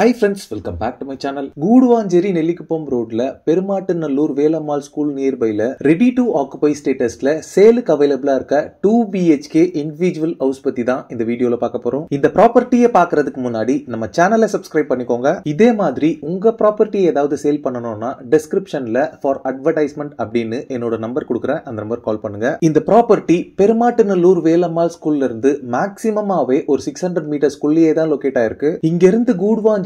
high friends welcome back to my channel Guduvanchery Nellikuppam ரோட்ல Perumattunallur Velammal school நியர்பைல ready to occupy ஸ்டேட்டஸ்ல சேலுக்கு அவைலபிளா இருக்க டூ பிஹெச்கே இண்டிவிஜுவல் ஹவுஸ் பத்தி தான் இந்த வீடியோல பார்க்க போறோம் இந்த ப்ராப்பர்ட்டியை பாக்குறதுக்கு முன்னாடி நம்ம சேனலை சப்ஸ்கிரைப் பண்ணிக்கோங்க இதே மாதிரி உங்க ப்ராப்பர்ட்டி ஏதாவது சேல் பண்ணணும்னா டிஸ்கிரிப்ஷன்ல ஃபார் அட்வர்டைஸ்மெண்ட் அப்படின்னு என்னோட நம்பர் கொடுக்குறேன் அந்த நம்பர் கால் பண்ணுங்க இந்த ப்ராப்பர்ட்டி பெருமாட்டுநல்லூர் வேலம்மாள் ஸ்கூல்ல இருந்து மேக்சிமமாவே ஒரு சிக்ஸ் ஹண்ட்ரட் மீட்டர்ஸ்குள்ளேயே தான் லொக்கேட் ஆயிருக்கு இங்க இருந்து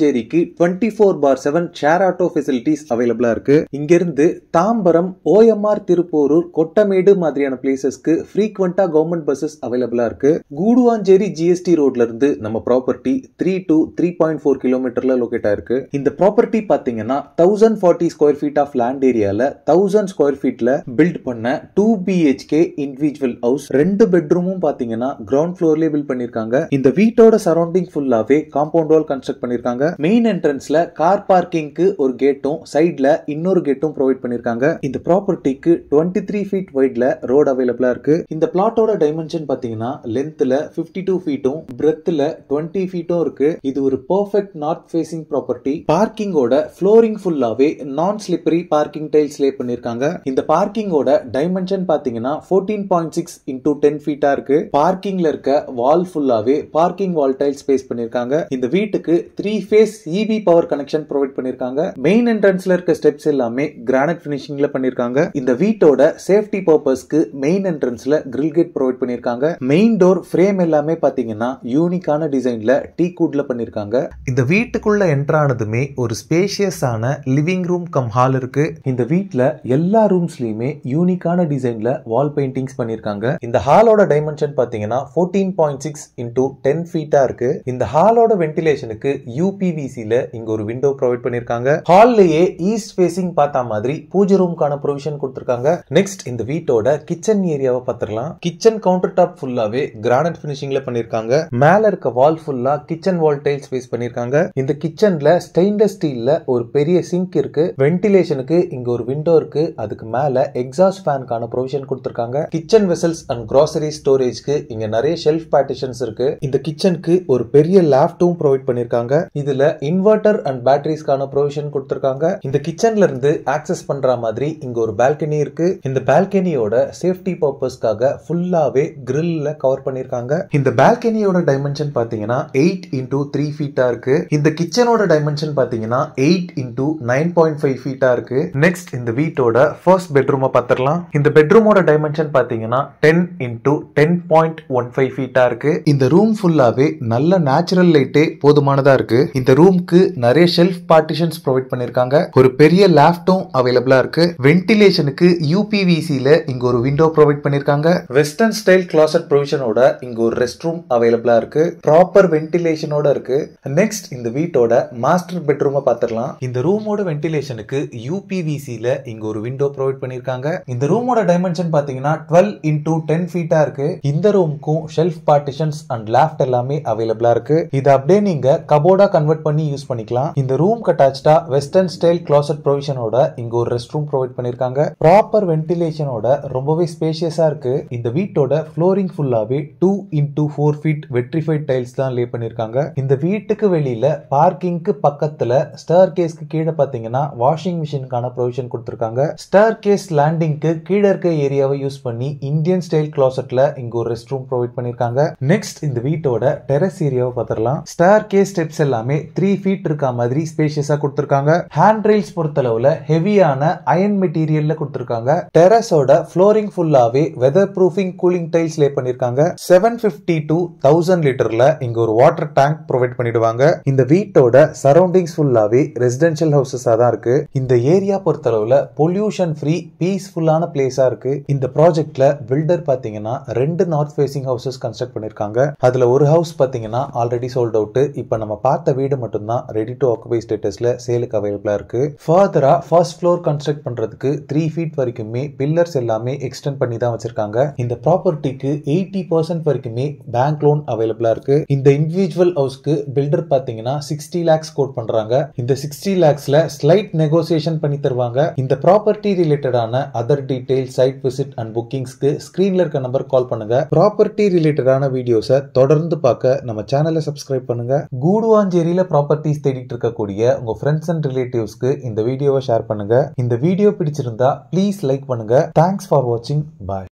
மாஞ்சேரிக்கு twenty four by seven share auto facilities அவைலபிளாக இருக்கு இங்கேருந்து தாம்பரம் ஓஎம்ஆர் திருப்போரூர் கொட்டமேடு மாதிரியான பிளேசஸ்க்கு ஃப்ரீக்வெண்ட்டாக கவர்மெண்ட் பஸ்ஸஸ் அவைலபிளாக இருக்கு கூடுவாஞ்சேரி ஜிஎஸ்டி இருந்து நம்ம property three to three point four கிலோமீட்டரில் லொக்கேட் ஆயிருக்கு இந்த ப்ராப்பர்ட்டி பார்த்தீங்கன்னா thousand forty square feet of land ஏரியாவில் தௌசண்ட் ஸ்கொயர் ஃபீட்டில் பில்ட் பண்ண டூ பிஹெச்கே இண்டிவிஜுவல் ஹவுஸ் ரெண்டு பெட்ரூமும் பார்த்தீங்கன்னா கிரவுண்ட் ஃப்ளோர்லேயே பில்ட் பண்ணியிருக்காங்க இந்த வீட்டோட சரௌண்டிங் ஃபுல்லாகவே காம்பவுண்ட் வால் கன்ஸ்ட்ரக்ட் பண்ணியிருக்காங்க மெயின் என்ட்ரன்ஸ்ல கார் பார்க்கிங்க்கு ஒரு கேட்டும் சைட்ல இன்னொரு கேட்டும் ப்ரொவைட் பண்ணிருக்காங்க இந்த ப்ராப்பர்ட்டிக்கு டுவெண்ட்டி த்ரீ ஃபீட் வைட்ல ரோடு அவைலபிளா இருக்கு இந்த பிளாட்டோட டைமென்ஷன் பாத்தீங்கன்னா லென்த்ல பிப்டி டூ ஃபீட்டும் பிரெத்ல டுவெண்ட்டி ஃபீட்டும் இருக்கு இது ஒரு பர்ஃபெக்ட் நார்த் ஃபேசிங் ப்ராப்பர்ட்டி பார்க்கிங்கோட ஃப்ளோரிங் ஃபுல்லாவே non slippery parking tiles lay பண்ணிருக்காங்க இந்த பார்க்கிங்கோட டைமென்ஷன் பாத்தீங்கன்னா fourteen point six into ten ஃபீட்டா இருக்கு பார்க்கிங்ல இருக்க வால் ஃபுல்லாவே பார்க்கிங் வால் டைல்ஸ் பேஸ் பண்ணிருக்காங்க இந்த வீட்டுக்கு three phase EB power connection provide பண்ணிருக்காங்க மெயின் என்ட்ரன்ஸ்ல இருக்க ஸ்டெப்ஸ் எல்லாமே கிரானைட் பினிஷிங்ல பண்ணிருக்காங்க இந்த வீட்டோட சேஃப்டி பர்பஸ்க்கு மெயின் என்ட்ரன்ஸ்ல கிரில் கேட் ப்ரொவைட் பண்ணிருக்காங்க மெயின் டோர் ஃப்ரேம் எல்லாமே பாத்தீங்கன்னா யூனிக்கான டிசைன்ல டீ கூட்ல பண்ணிருக்காங்க இந்த வீட்டுக்குள்ள என்ட்ரானதுமே ஒரு ஸ்பேஷியஸான லிவிங் ரூம் கம் ஹால் இருக்கு இந்த வீட்ல எல்லா ரூம்ஸ்லயுமே யூனிக்கான டிசைன்ல வால் பெயிண்டிங்ஸ் பண்ணிருக்காங்க இந்த ஹாலோட டைமென்ஷன் பாத்தீங்கன்னா fourteen point six into ten ஃபீட்டா இருக்கு இந்த ஹாலோட வென்டிலேஷனுக்கு யூபி டிபிவிசியில் இங்கே ஒரு விண்டோ ப்ரொவைட் பண்ணியிருக்காங்க ஹால்லயே ஈஸ்ட் ஃபேஸிங் பார்த்தா மாதிரி பூஜை ரூம்க்கான ப்ரொவிஷன் கொடுத்துருக்காங்க நெக்ஸ்ட் இந்த வீட்டோட கிச்சன் ஏரியாவை பார்த்துடலாம் கிச்சன் கவுண்டர் டாப் ஃபுல்லாவே கிரானைட் பினிஷிங்ல பண்ணியிருக்காங்க மேல இருக்க வால் ஃபுல்லா கிச்சன் வால் டைல்ஸ் ஃபேஸ் பண்ணியிருக்காங்க இந்த கிச்சன்ல ஸ்டெயின்லெஸ் ஸ்டீல்ல ஒரு பெரிய சிங்க் இருக்கு வென்டிலேஷனுக்கு இங்க ஒரு விண்டோ இருக்கு அதுக்கு மேல எக்ஸாஸ்ட் ஃபேனுக்கான ப்ரொவிஷன் கொடுத்துருக்காங்க கிச்சன் வெசல்ஸ் அண்ட் கிராசரி ஸ்டோரேஜ்க்கு இங்க நிறைய ஷெல்ஃப் பார்ட்டிஷன்ஸ் இருக்கு இந்த கிச்சனுக்கு ஒரு பெரிய லேப்டும் ப்ரொவைட் பண்ணிருக்காங்க இது இதுல இன்வெர்டர் அண்ட் பேட்டரிஸ்க்கான ப்ரொவிஷன் கொடுத்துருக்காங்க இந்த கிச்சன்ல இருந்து ஆக்சஸ் பண்ற மாதிரி இங்க ஒரு பால்கனி இருக்கு இந்த பால்கனியோட சேஃப்டி பர்பஸ்க்காக ஃபுல்லாவே கிரில்ல கவர் பண்ணிருக்காங்க இந்த பால்கனியோட டைமென்ஷன் பாத்தீங்கன்னா எயிட் இன்டூ த்ரீ ஃபீட்டா இருக்கு இந்த கிச்சனோட டைமென்ஷன் பாத்தீங்கன்னா eight into nine point five ஃபீட்டா இருக்கு நெக்ஸ்ட் இந்த வீட்டோட ஃபர்ஸ்ட் பெட்ரூம் பார்த்துடலாம் இந்த பெட்ரூமோட டைமென்ஷன் பாத்தீங்கன்னா ten into ten point one five ஃபீட்டா இருக்கு இந்த ரூம் ஃபுல்லாவே நல்ல நேச்சுரல் லைட்டே போதுமானதா இருக்கு இந்த ரூம்க்கு நிறைய ஷெல்ஃப் பார்ட்டிஷன்ஸ் ப்ரொவைட் பண்ணிருக்காங்க ஒரு பெரிய லேப்டாப் அவைலபிளா இருக்கு வென்டிலேஷனுக்கு யூபிவிசியில இங்க ஒரு விண்டோ ப்ரொவைட் பண்ணிருக்காங்க வெஸ்டர்ன் ஸ்டைல் கிளாசட் ப்ரொவிஷனோட இங்க ஒரு ரெஸ்ட் ரூம் அவைலபிளா இருக்கு ப்ராப்பர் வென்டிலேஷனோட இருக்கு நெக்ஸ்ட் இந்த வீட்டோட மாஸ்டர் பெட்ரூம் பார்த்துடலாம் இந்த ரூமோட வென்டிலேஷனுக்கு யூபிவிசியில இங்க ஒரு விண்டோ ப்ரொவைட் பண்ணிருக்காங்க இந்த ரூமோட டைமென்ஷன் பாத்தீங்கன்னா டுவெல் இன்டூ டென் ஃபீட்டா இருக்கு இந்த ரூம்க்கும் ஷெல்ஃப் பார்ட்டிஷன்ஸ் அண்ட் லேஃப்ட் எல்லாமே அவைலபிளா இருக்கு இது அப்படியே நீங்க கபோர்டா கன்வெர்ட் கன்வெர்ட் பண்ணி யூஸ் பண்ணிக்கலாம் இந்த ரூம் கட்டாச்சா வெஸ்டர்ன் ஸ்டைல் கிளாசட் ப்ரொவிஷனோட இங்க ஒரு ரெஸ்ட் ரூம் ப்ரொவைட் பண்ணிருக்காங்க ப்ராப்பர் வென்டிலேஷனோட ரொம்பவே ஸ்பேஷியஸா இருக்கு இந்த வீட்டோட ஃப்ளோரிங் ஃபுல்லாவே two into four feet vitrified tiles தான் லே பண்ணிருக்காங்க இந்த வீட்டுக்கு வெளியில பார்க்கிங்க்கு பக்கத்துல ஸ்டேர் கேஸ்க்கு கீழே பாத்தீங்கன்னா வாஷிங் மிஷினுக்கான ப்ரொவிஷன் கொடுத்திருக்காங்க ஸ்டேர் கேஸ் லேண்டிங்க்கு கீழே இருக்க ஏரியாவை யூஸ் பண்ணி இந்தியன் ஸ்டைல் கிளாசட்ல இங்க ஒரு ரெஸ்ட் ரூம் ப்ரொவைட் பண்ணிருக்காங்க நெக்ஸ்ட் இந்த வீட்டோட டெரஸ் ஏரியாவை பார்த்துடலாம் ஸ்டார் கேஸ் ஸ்டெப்ஸ் எல்லாமே த்ரீ ஃபீட் இருக்க மாதிரி ஸ்பேஷியஸா கொடுத்துருக்காங்க ஹேண்ட் ரெயில்ஸ் பொறுத்தளவுல ஹெவியான அயன் மெட்டீரியல்ல கொடுத்துருக்காங்க டெரஸோட ஃபுளோரிங் ஃபுல்லாவே weather proofing cooling tiles lay பண்ணிருக்காங்க செவன் பிப்டி டு தௌசண்ட் லிட்டர்ல இங்க ஒரு வாட்டர் டேங்க் ப்ரொவைட் பண்ணிடுவாங்க இந்த வீட்டோட சரௌண்டிங்ஸ் ஃபுல்லாவே ரெசிடென்சியல் ஹவுசஸ் தான் இருக்கு இந்த ஏரியா பொறுத்தளவுல பொல்யூஷன் ஃப்ரீ பீஸ்ஃபுல்லான பிளேஸா இருக்கு இந்த ப்ராஜெக்ட்ல பில்டர் பாத்தீங்கன்னா ரெண்டு நார்த் ஃபேசிங் ஹவுசஸ் கன்ஸ்ட்ரக்ட் பண்ணிருக்காங்க அதுல ஒரு ஹவுஸ் பாத்தீங்கன்னா ஆல்ரெடி சோல்ட் அவுட் இப்ப நம்ம பார்த்த வீடு வீடு மட்டும்தான் ரெடி டு ஆக்குபை ஸ்டேட்டஸில் சேலுக்கு அவைலபிளாக இருக்குது ஃபர்தராக ஃபர்ஸ்ட் ஃப்ளோர் கன்ஸ்ட்ரக்ட் பண்ணுறதுக்கு த்ரீ ஃபீட் வரைக்குமே பில்லர்ஸ் எல்லாமே எக்ஸ்டெண்ட் பண்ணி தான் வச்சிருக்காங்க இந்த ப்ராப்பர்ட்டிக்கு எயிட்டி பர்சன்ட் வரைக்குமே பேங்க் லோன் அவைலபிளாக இருக்கு இந்த இண்டிவிஜுவல் ஹவுஸ்க்கு பில்டர் பார்த்தீங்கன்னா சிக்ஸ்டி லேக்ஸ் கோட் பண்ணுறாங்க இந்த சிக்ஸ்டி லேக்ஸில் ஸ்லைட் நெகோசியேஷன் பண்ணி தருவாங்க இந்த ப்ராப்பர்ட்டி ரிலேட்டடான other detail site visit and புக்கிங்ஸ்க்கு ஸ்க்ரீனில் இருக்க நம்பர் கால் பண்ணுங்க ப்ராப்பர்ட்டி ரிலேட்டடான வீடியோஸை தொடர்ந்து பார்க்க நம்ம சேனலை சப்ஸ்கிரைப் பண்ணுங்க கூடுவாஞ்சேரியில் ப்ராப்பர்ட்டிஸ் தேடிட்டு இருக்கக்கூடிய உங்க ஃப்ரெண்ட்ஸ் அண்ட் ரிலேட்டிவ்ஸ்க்கு இந்த வீடியோவை ஷேர் பண்ணுங்க இந்த வீடியோ பிடிச்சிருந்தா ப்ளீஸ் லைக் பண்ணுங்க தேங்க்ஸ் ஃபார் வாட்சிங் பாய்